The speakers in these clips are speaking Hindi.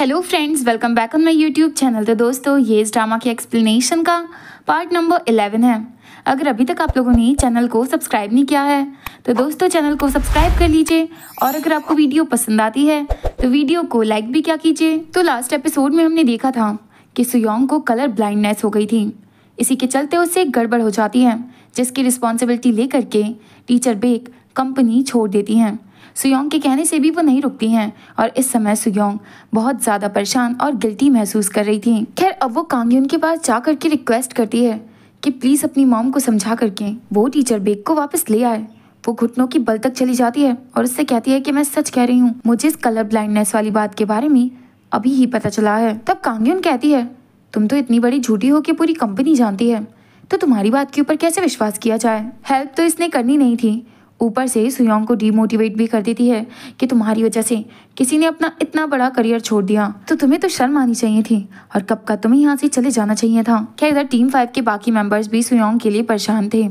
hello friends welcome back on my YouTube channel तो दोस्तों ये इस ड्रामा के एक्सप्लेनेशन का पार्ट नंबर इलेवन है अगर अभी तक आप लोगों ने चैनल को सब्सक्राइब नहीं किया है तो दोस्तों चैनल को सब्सक्राइब कर लीजिए और अगर आपको वीडियो पसंद आती है तो वीडियो को लाइक भी क्या कीजिए तो लास्ट एपिसोड में हमने देखा था कि सुयोंग को कलर ब्लाइंडनेस हो गई थी इसी के चलते उससे गड़बड़ हो जाती है जिसकी रिस्पॉन्सिबिलिटी लेकर के टीचर बेक कंपनी छोड़ देती हैं सुयोंग के कहने से भी वो नहीं रुकती हैं और इस समय सुयोंग बहुत ज़्यादा परेशान और गिल्टी महसूस कर रही थी खैर अब वो कांगयून के पास जा करके रिक्वेस्ट करती है कि प्लीज़ अपनी मॉम को समझा करके वो टीचर बेग को वापस ले आए वो घुटनों की बल तक चली जाती है और उससे कहती है कि मैं सच कह रही हूँ मुझे इस कलर ब्लाइंडनेस वाली बात के बारे में अभी ही पता चला है तब कांग्यून कहती है तुम तो इतनी बड़ी झूठी हो कि पूरी कंपनी जानती है तो तुम्हारी बात के ऊपर कैसे विश्वास किया जाए हेल्प तो इसने करनी नहीं थी ऊपर से सुयोंग को डीमोटिवेट भी कर देती है कि तुम्हारी वजह से किसी ने अपना इतना बड़ा करियर छोड़ दिया तो तुम्हें तो शर्म आनी चाहिए थी और कब का तुम्हें यहाँ से चले जाना चाहिए था क्या इधर टीम फाइव के बाकी मेंबर्स भी सुयोंग के लिए परेशान थे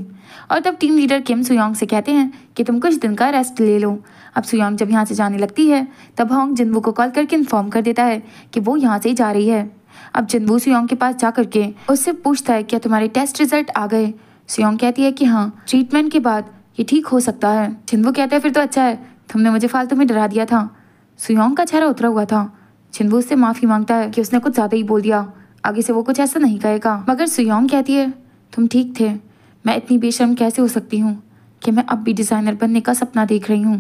और तब टीम लीडर किम सुयोंग से कहते हैं कि तुम कुछ दिन का रेस्ट ले लो अब सुयोंग जब यहाँ से जाने लगती है तब हॉन्ग जिनवू को कॉल करके इन्फॉर्म कर देता है कि वो यहाँ से जा रही है अब जिनवू सुयोंग के पास जा करके उससे पूछता है क्या तुम्हारे टेस्ट रिजल्ट आ गए सुयोंग कहती है कि हाँ ट्रीटमेंट के बाद ये ठीक हो सकता है छिनवू कहते हैं फिर तो अच्छा है तुमने मुझे फालतू में डरा दिया था सुयोंग का चेहरा उतरा हुआ था छिनवू उससे माफ़ी मांगता है कि उसने कुछ ज़्यादा ही बोल दिया आगे से वो कुछ ऐसा नहीं कहेगा मगर सुयोंग कहती है तुम ठीक थे मैं इतनी बेशर्म कैसे हो सकती हूँ कि मैं अब भी डिज़ाइनर बनने का सपना देख रही हूँ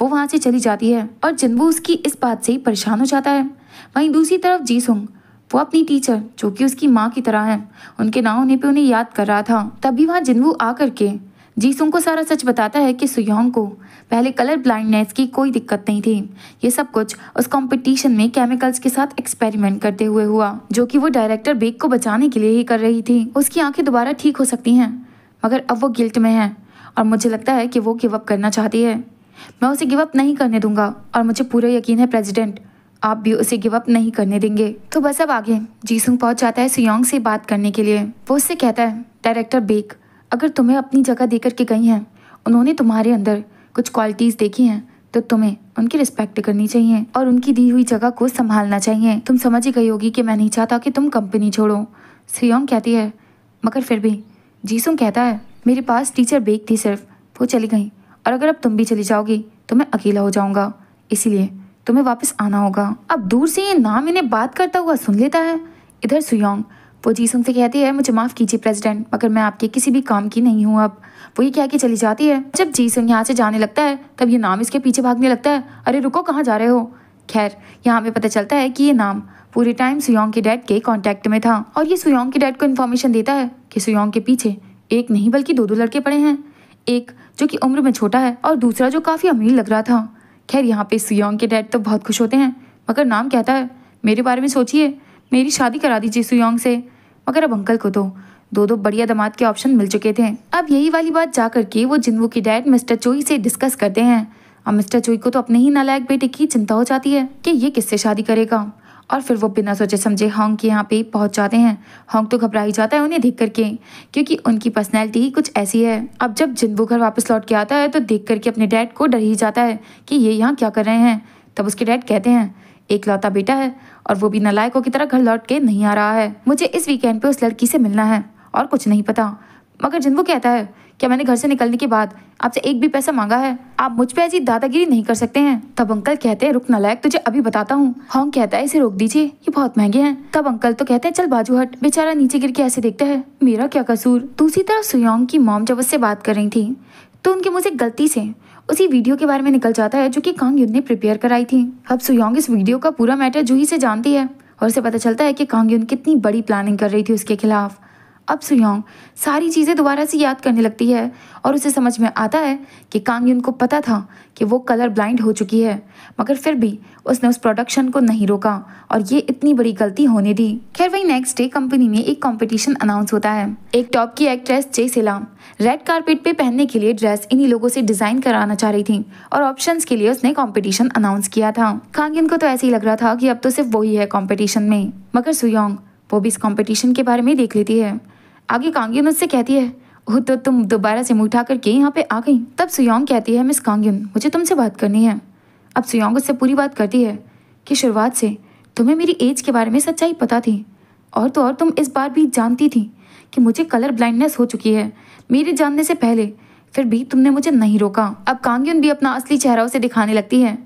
वो वहाँ से चली जाती है और जिनवू उसकी इस बात से ही परेशान हो जाता है वहीं दूसरी तरफ सुंग वो अपनी टीचर जो कि उसकी माँ की तरह है उनके ना होने पे उन्हें याद कर रहा था तभी वहाँ जिनवू आकर के जीसुंग को सारा सच बताता है कि सुयोंग को पहले कलर ब्लाइंडनेस की कोई दिक्कत नहीं थी ये सब कुछ उस कंपटीशन में केमिकल्स के साथ एक्सपेरिमेंट करते हुए हुआ जो कि वो डायरेक्टर बेग को बचाने के लिए ही कर रही थी उसकी आंखें दोबारा ठीक हो सकती हैं मगर अब वो गिल्ट में है और मुझे लगता है कि वो गिव अप करना चाहती है मैं उसे गिव अप नहीं करने दूंगा और मुझे पूरा यकीन है प्रेजिडेंट आप भी उसे गिव अप नहीं करने देंगे तो बस अब आगे जीसुंग पहुंच जाता है सुयोंग से बात करने के लिए वो उससे कहता है डायरेक्टर बेग अगर तुम्हें अपनी जगह दे करके गई हैं उन्होंने तुम्हारे अंदर कुछ क्वालिटीज़ देखी हैं तो तुम्हें उनकी रिस्पेक्ट करनी चाहिए और उनकी दी हुई जगह को संभालना चाहिए तुम समझ ही गई होगी कि मैं नहीं चाहता कि तुम कंपनी छोड़ो सियोंग कहती है मगर फिर भी जीसुंग कहता है मेरे पास टीचर बेग थी सिर्फ वो चली गई और अगर अब तुम भी चली जाओगी तो मैं अकेला हो जाऊंगा इसीलिए तुम्हें वापस आना होगा अब दूर से ये नाम इन्हें बात करता हुआ सुन लेता है इधर सुयोंग वो जीसुंग से कहती है मुझे माफ़ कीजिए प्रेसिडेंट मगर मैं आपके किसी भी काम की नहीं हूँ अब वो ये कह के चली जाती है जब जीसुंग यहाँ से जाने लगता है तब ये नाम इसके पीछे भागने लगता है अरे रुको कहाँ जा रहे हो खैर यहाँ पे पता चलता है कि ये नाम पूरे टाइम सुयोंग के डैड के कॉन्टैक्ट में था और ये सुयोंग के डैड को इन्फॉर्मेशन देता है कि सुयोंग के पीछे एक नहीं बल्कि दो दो लड़के पड़े हैं एक जो कि उम्र में छोटा है और दूसरा जो काफ़ी अमीर लग रहा था खैर यहाँ पे सुयोंग के डैड तो बहुत खुश होते हैं मगर नाम कहता है मेरे बारे में सोचिए मेरी शादी करा दीजिए सुयोंग से मगर अब अंकल को तो दो दो बढ़िया दामाद के ऑप्शन मिल चुके थे अब यही वाली बात जा करके वो जिनवू की डैड मिस्टर चोई से डिस्कस करते हैं अब मिस्टर चोई को तो अपने ही नालायक बेटे की चिंता हो जाती है कि ये किससे शादी करेगा और फिर वो बिना सोचे समझे हॉन्ग के यहाँ पे पहुँच जाते हैं हॉन्ग तो घबरा ही जाता है उन्हें देख करके क्योंकि उनकी पर्सनैलिटी ही कुछ ऐसी है अब जब जिनवू घर वापस लौट के आता है तो देख करके अपने डैड को डर ही जाता है कि ये यहाँ क्या कर रहे हैं तब उसके डैड कहते हैं एक लौता बेटा है और वो भी नलायकों की तरह घर लौट के नहीं आ रहा है मुझे इस वीकेंड पे उस लड़की से मिलना है और कुछ नहीं पता मगर जिन वो कहता है क्या मैंने घर से निकलने के बाद आपसे एक भी पैसा मांगा है आप मुझ पे ऐसी दादागिरी नहीं कर सकते हैं तब अंकल कहते हैं रुक नलायक तुझे अभी बताता हूँ हॉन्ग कहता है इसे रोक दीजिए ये बहुत महंगे हैं तब अंकल तो कहते हैं चल बाजू हट बेचारा नीचे गिर के ऐसे देखता है मेरा क्या कसूर दूसरी तरफ सुयोंग की मॉम जब उससे बात कर रही थी तो उनके मुझे गलती से उसी वीडियो के बारे में निकल जाता है जो कि कांग युद्ध ने प्रिपेयर कराई थी अब सुयोंग इस वीडियो का पूरा मैटर जूही से जानती है और उसे पता चलता है कि कांग युद्ध कितनी बड़ी प्लानिंग कर रही थी उसके खिलाफ अब सुयोंग सारी चीज़ें दोबारा से याद करने लगती है और उसे समझ में आता है कि कांग यून को पता था कि वो कलर ब्लाइंड हो चुकी है मगर फिर भी उसने उस प्रोडक्शन को नहीं रोका और ये इतनी बड़ी गलती होने दी खैर वही नेक्स्ट डे कंपनी में एक कंपटीशन अनाउंस होता है एक टॉप की एक्ट्रेस जे सिला रेड कार्पेट पे पहनने के लिए ड्रेस इन्हीं लोगों से डिजाइन कराना चाह रही थी और ऑप्शंस के लिए उसने कंपटीशन अनाउंस किया था कांगिन को तो ऐसे ही लग रहा था कि अब तो सिर्फ वही है कॉम्पिटिशन में मगर सुयोंग वो भी इस कॉम्पिटिशन के बारे में देख लेती है आगे कांग्यन उससे कहती है ओह तो तुम दोबारा से मुँह उठा करके यहाँ पे आ गई तब सुयोंग कहती है मिस कांग्यन मुझे तुमसे बात करनी है अब सुयोंग उससे पूरी बात करती है कि शुरुआत से तुम्हें मेरी एज के बारे में सच्चाई पता थी और तो और तुम इस बार भी जानती थी कि मुझे कलर ब्लाइंडनेस हो चुकी है मेरे जानने से पहले फिर भी तुमने मुझे नहीं रोका अब कांग्यन भी अपना असली चेहरा उसे दिखाने लगती है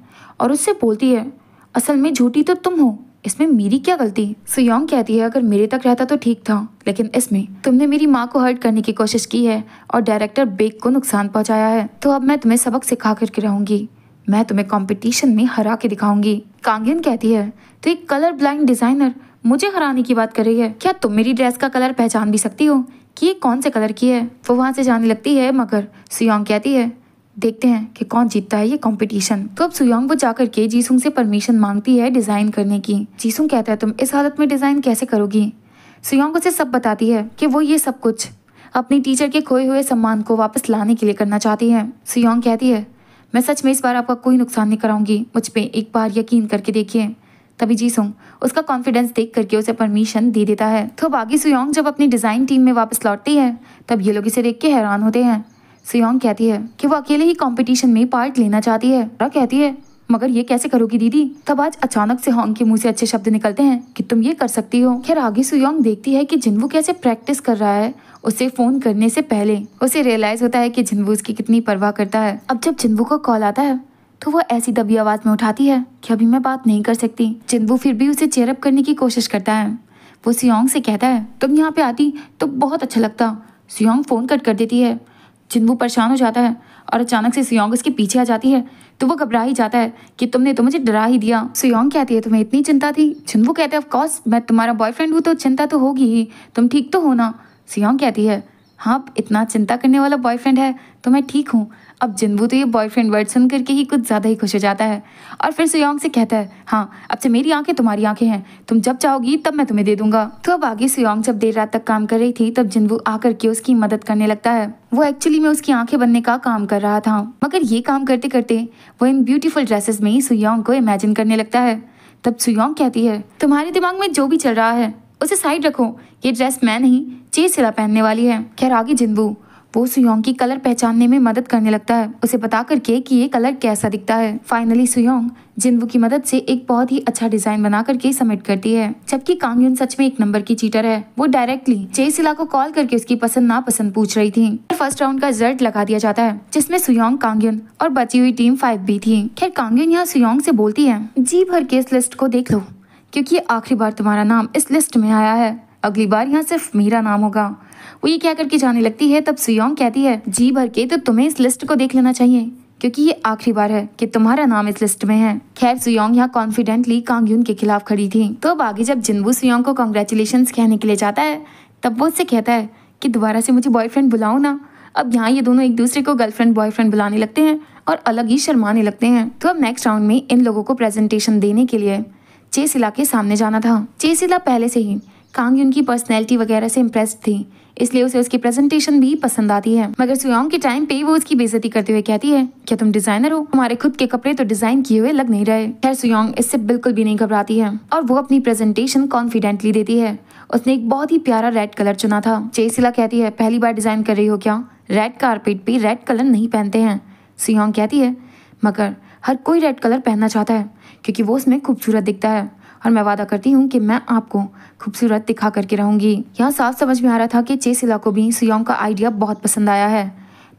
और उससे बोलती है असल में झूठी तो तुम हो इसमें मेरी क्या गलती सुयोंग कहती है अगर मेरे तक रहता तो ठीक था लेकिन इसमें तुमने मेरी माँ को हर्ट करने की कोशिश की है और डायरेक्टर बेग को नुकसान पहुँचाया है तो अब मैं तुम्हें सबक सिखा करके रहूंगी मैं तुम्हें कॉम्पिटिशन में हरा के दिखाऊंगी कांगन कहती है तो एक कलर ब्लाइंड डिजाइनर मुझे हराने की बात कर रही है क्या तुम मेरी ड्रेस का कलर पहचान भी सकती हो कि ये कौन से कलर की है वो वहाँ से जाने लगती है मगर सुयोंग कहती है देखते हैं कि कौन जीतता है ये कंपटीशन तो अब सुयोंग वो जाकर के जीसुंग से परमिशन मांगती है डिजाइन करने की जीसुंग कहता है तुम इस हालत में डिजाइन कैसे करोगी सुयोंग उसे सब बताती है कि वो ये सब कुछ अपनी टीचर के खोए हुए सम्मान को वापस लाने के लिए करना चाहती है सुयोंग कहती है मैं सच में इस बार आपका कोई नुकसान नहीं कराऊंगी मुझ पर एक बार यकीन करके देखिए तभी जीसुंग उसका कॉन्फिडेंस देख करके उसे परमिशन दे देता है तो बागी सुयोंग जब अपनी डिज़ाइन टीम में वापस लौटती है तब ये लोग इसे देख के हैरान होते हैं सुयोंग कहती है कि वो अकेले ही कंपटीशन में पार्ट लेना चाहती है रा कहती है मगर ये कैसे करोगी दीदी तब आज अचानक से हॉन्ग के मुंह से अच्छे शब्द निकलते हैं कि तुम ये कर सकती हो खैर आगे सुयोंग देखती है कि जिनवू कैसे प्रैक्टिस कर रहा है उसे फोन करने से पहले उसे रियलाइज होता है कि जिनवू उसकी कितनी परवाह करता है अब जब जिनवू का कॉल आता है तो वो ऐसी दबी आवाज में उठाती है कि अभी मैं बात नहीं कर सकती जिनवू फिर भी उसे चेयरअप करने की कोशिश करता है वो सियोंग से कहता है तुम यहाँ पे आती तो बहुत अच्छा लगता सियोंग फोन कट कर देती है चिन्नू परेशान हो जाता है और अचानक से सुयोंग उसके पीछे आ जाती है तो वो घबरा ही जाता है कि तुमने तो मुझे डरा ही दिया सुयोंग कहती है तुम्हें इतनी चिंता थी चिन्नू कहते हैं ऑफकोर्स मैं तुम्हारा बॉयफ्रेंड हूँ तो चिंता तो होगी ही तुम ठीक तो हो ना सुयोंग कहती है हाँ इतना चिंता करने वाला बॉयफ्रेंड है तो मैं ठीक हूँ अब जिनबू तो ये बॉयफ्रेंड वर्ड सुन करके ही कुछ ज़्यादा ही खुश हो जाता है और फिर सुयोंग से कहता है हाँ अब से मेरी आंखें तुम्हारी आंखें हैं तुम जब चाहोगी तब मैं तुम्हें दे दूंगा तो अब आगे सुयोंग जब देर रात तक काम कर रही थी तब जिनबू आकर के उसकी मदद करने लगता है वो एक्चुअली में उसकी आंखें बनने का काम कर रहा था मगर ये काम करते करते वो इन ब्यूटीफुल ड्रेसेस में ही सुयोंग को इमेजिन करने लगता है तब सुयोंग कहती है तुम्हारे दिमाग में जो भी चल रहा है उसे साइड रखो ये ड्रेस मैं नहीं चीज सिला पहनने वाली है खैर आगे जिनबू वो सुयोंग की कलर पहचानने में मदद करने लगता है उसे बता करके कि ये कलर कैसा दिखता है फाइनली सुयोंग जिनवू की मदद से एक बहुत ही अच्छा डिजाइन बना करके सबमिट करती है जबकि कांगयुन सच में एक नंबर की चीटर है वो डायरेक्टली चेसिला को कॉल करके उसकी पसंद नापसंद पूछ रही थी फर्स्ट राउंड का रिजल्ट लगा दिया जाता है जिसमे सुयोंग कांगयुन और बची हुई टीम फाइव भी थी खैर कांगयुन यहाँ सुयोंग ऐसी बोलती है जी भर के इस लिस्ट को देख लो क्यूँकी आखिरी बार तुम्हारा नाम इस लिस्ट में आया है अगली बार यहाँ सिर्फ मेरा नाम होगा वो ये क्या करके जाने लगती है तब सुयोंग कहती है जी भर के तो तुम्हें इस लिस्ट को देख लेना चाहिए क्योंकि ये आखिरी बार है कि तुम्हारा नाम इस लिस्ट में है खैर सुयोंग यहाँ कॉन्फिडेंटली कांगयून के खिलाफ खड़ी थी तो अब आगे जब जिनबू सुयोंग को कॉन्ग्रेचुलेशन कहने के लिए जाता है तब वो उससे कहता है कि दोबारा से मुझे बॉयफ्रेंड बुलाओ ना अब यहाँ ये दोनों एक दूसरे को गर्लफ्रेंड बॉयफ्रेंड बुलाने लगते हैं और अलग ही शर्माने लगते हैं तो अब नेक्स्ट राउंड में इन लोगों को प्रेजेंटेशन देने के लिए चेसिला के सामने जाना था चेसिला पहले से ही कांग की पर्सनैलिटी वगैरह से इम्प्रेस थी इसलिए उसे उसकी प्रेजेंटेशन भी पसंद आती है मगर सुयोंग के टाइम पे वो उसकी बेजती करते हुए कहती है क्या तुम डिजाइनर हो हमारे खुद के कपड़े तो डिजाइन किए हुए लग नहीं रहे खैर सुयोंग इससे बिल्कुल भी नहीं घबराती है और वो अपनी प्रेजेंटेशन कॉन्फिडेंटली देती है उसने एक बहुत ही प्यारा रेड कलर चुना था चेसिला कहती है पहली बार डिजाइन कर रही हो क्या रेड कारपेट पे रेड कलर नहीं पहनते हैं सुयोंग कहती है मगर हर कोई रेड कलर पहनना चाहता है क्योंकि वो उसमें खूबसूरत दिखता है और मैं वादा करती हूँ कि मैं आपको खूबसूरत दिखा करके रहूँगी यहाँ साफ समझ में आ रहा था कि चेसिला को भी सुयोंग का आइडिया बहुत पसंद आया है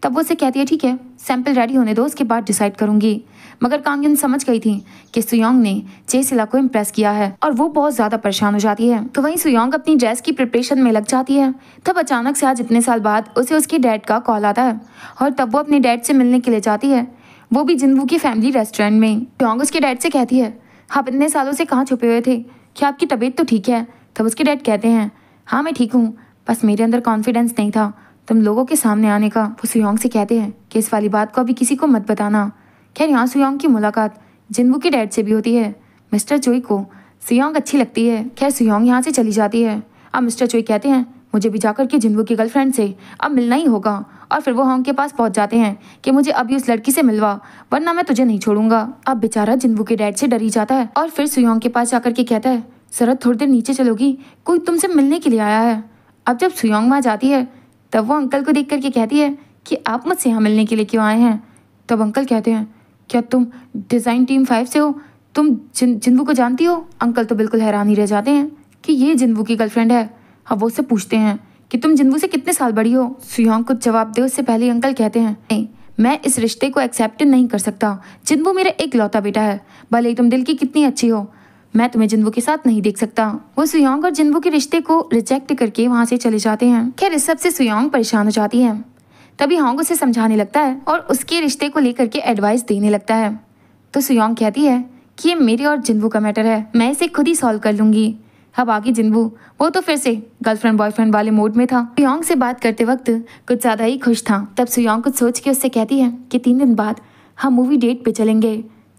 तब वो उसे कहती है ठीक है सैंपल रेडी होने दो उसके बाद डिसाइड करूंगी मगर कांगन समझ गई थी कि सुयोंग ने चेसिला को इम्प्रेस किया है और वो बहुत ज़्यादा परेशान हो जाती है तो वहीं सुयोंग अपनी ड्रेस की प्रिपरेशन में लग जाती है तब अचानक से आज इतने साल बाद उसे उसके डैड का कॉल आता है और तब वो अपने डैड से मिलने के लिए जाती है वो भी जिनवू की फैमिली रेस्टोरेंट में सुयोंग उसके डैड से कहती है आप इतने सालों से कहाँ छुपे हुए थे क्या आपकी तबीयत तो ठीक है तब उसके डैड कहते हैं हाँ मैं ठीक हूँ बस मेरे अंदर कॉन्फिडेंस नहीं था तुम लोगों के सामने आने का वो सुयोंग से कहते हैं कि इस वाली बात को अभी किसी को मत बताना खैर यहाँ सुयोंग की मुलाकात जिनबू के डैड से भी होती है मिस्टर चोई को सुयोंग अच्छी लगती है खैर सुयोंग यहाँ से चली जाती है अब मिस्टर चोई कहते हैं मुझे भी जाकर के जिनबू की गर्लफ्रेंड से अब मिलना ही होगा और फिर वो होंग हाँ के पास पहुंच जाते हैं कि मुझे अभी उस लड़की से मिलवा वरना मैं तुझे नहीं छोड़ूंगा अब बेचारा जिनबू के डैड से डर ही जाता है और फिर सुयोंग के पास जाकर के कहता है सरद थोड़ी देर नीचे चलोगी कोई तुमसे मिलने के लिए आया है अब जब सुयोंग वहाँ जाती है तब वो अंकल को देख करके कहती है कि आप मुझसे यहाँ मिलने के लिए क्यों आए हैं तब अंकल कहते हैं क्या तुम डिज़ाइन टीम फाइव से हो तुम जिन जिनवू को जानती हो अंकल तो बिल्कुल हैरान ही रह जाते हैं कि ये जिनबू की गर्लफ्रेंड है अब वो उससे पूछते हैं कि तुम जिंदू से कितने साल बड़ी हो सुहांग कुछ जवाब दे उससे पहले अंकल कहते हैं नहीं मैं इस रिश्ते को एक्सेप्ट नहीं कर सकता जिंदू मेरा एक लौता बेटा है भले ही तुम दिल की कितनी अच्छी हो मैं तुम्हें जिंदू के साथ नहीं देख सकता वो सुयोंग और जिंदू के रिश्ते को रिजेक्ट करके वहाँ से चले जाते हैं खैर इस सबसे सुयोंग परेशान हो जाती है तभी होंग उसे समझाने लगता है और उसके रिश्ते को लेकर के एडवाइस देने लगता है तो सुयोंग कहती है कि ये मेरे और जिंदू का मैटर है मैं इसे खुद ही सॉल्व कर लूंगी आगे जिनबू वो तो फिर से गर्लफ्रेंड बॉयफ्रेंड वाले मोड में था सुयोंग से बात करते वक्त कुछ ज़्यादा ही खुश था तब सुयोंग कुछ सोच के उससे कहती है कि तीन दिन बाद हम मूवी डेट पे चलेंगे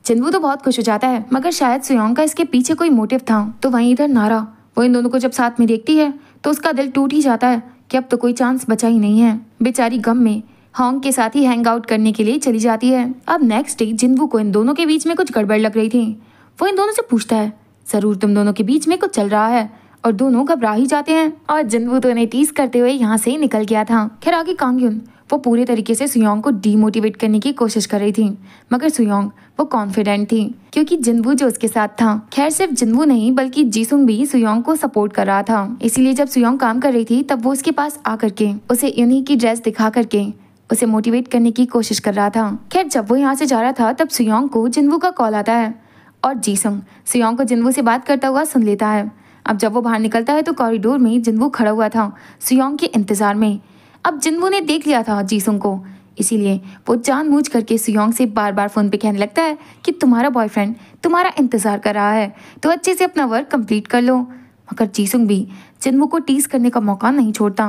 जिनबू तो बहुत खुश हो जाता है मगर शायद सुयोंग का इसके पीछे कोई मोटिव था तो वहीं इधर नारा वो इन दोनों को जब साथ में देखती है तो उसका दिल टूट ही जाता है कि अब तो कोई चांस बचा ही नहीं है बेचारी गम में हॉन्ग के साथ ही हैंग आउट करने के लिए चली जाती है अब नेक्स्ट डे जिनबू को इन दोनों के बीच में कुछ गड़बड़ लग रही थी वो इन दोनों से पूछता है जरूर तुम दोनों के बीच में कुछ चल रहा है और दोनों घबरा ही जाते हैं और जिनबू तो उन्हें टीस करते हुए यहाँ से ही निकल गया था खैर आगे कांगयुन वो पूरे तरीके से सुयोंग को डीमोटिवेट करने की कोशिश कर रही थी मगर सुयोंग वो कॉन्फिडेंट थी क्योंकि जिनबू जो उसके साथ था खैर सिर्फ जिनबू नहीं बल्कि जीसुंग भी सुयोंग को सपोर्ट कर रहा था इसीलिए जब सुयोंग काम कर रही थी तब वो उसके पास आ करके उसे इन्हीं की ड्रेस दिखा करके उसे मोटिवेट करने की कोशिश कर रहा था खैर जब वो यहाँ से जा रहा था तब सुयोंग को जिनबू का कॉल आता है और जीसंग सियोंग को जिनवू से बात करता हुआ सुन लेता है अब जब वो बाहर निकलता है तो कॉरिडोर में जिनवू खड़ा हुआ था सियोंग के इंतज़ार में अब जिनवू ने देख लिया था जीसंग को इसीलिए वो जानबूझ करके सुयोंग से बार बार फ़ोन पे कहने लगता है कि तुम्हारा बॉयफ्रेंड तुम्हारा इंतज़ार कर रहा है तो अच्छे से अपना वर्क कंप्लीट कर लो मगर जीसुंग भी जिनवू को टीस करने का मौका नहीं छोड़ता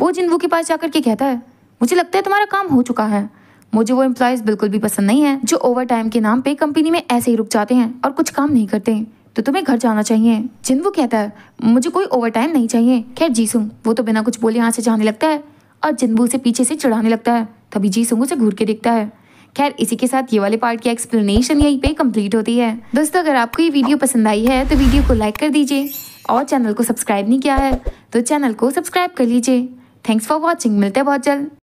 वो जिनवू के पास जाकर के कहता है मुझे लगता है तुम्हारा काम हो चुका है मुझे वो एम्प्लॉयज बिल्कुल भी पसंद नहीं है जो ओवर टाइम के नाम पे कंपनी में ऐसे ही रुक जाते हैं और कुछ काम नहीं करते तो तुम्हें घर जाना चाहिए वो कहता है मुझे कोई ओवर टाइम नहीं चाहिए खैर जीसुंग वो तो बिना कुछ बोले यहाँ से जाने लगता है और जिनबू उसे पीछे से चढ़ाने लगता है तभी जीसुंग उसे घूर के देखता है खैर इसी के साथ ये वाले पार्ट की एक्सप्लेनेशन यहीं पे कंप्लीट होती है दोस्तों अगर आपको ये वीडियो पसंद आई है तो वीडियो को लाइक कर दीजिए और चैनल को सब्सक्राइब नहीं किया है तो चैनल को सब्सक्राइब कर लीजिए थैंक्स फॉर वॉचिंग मिलते हैं बहुत जल्द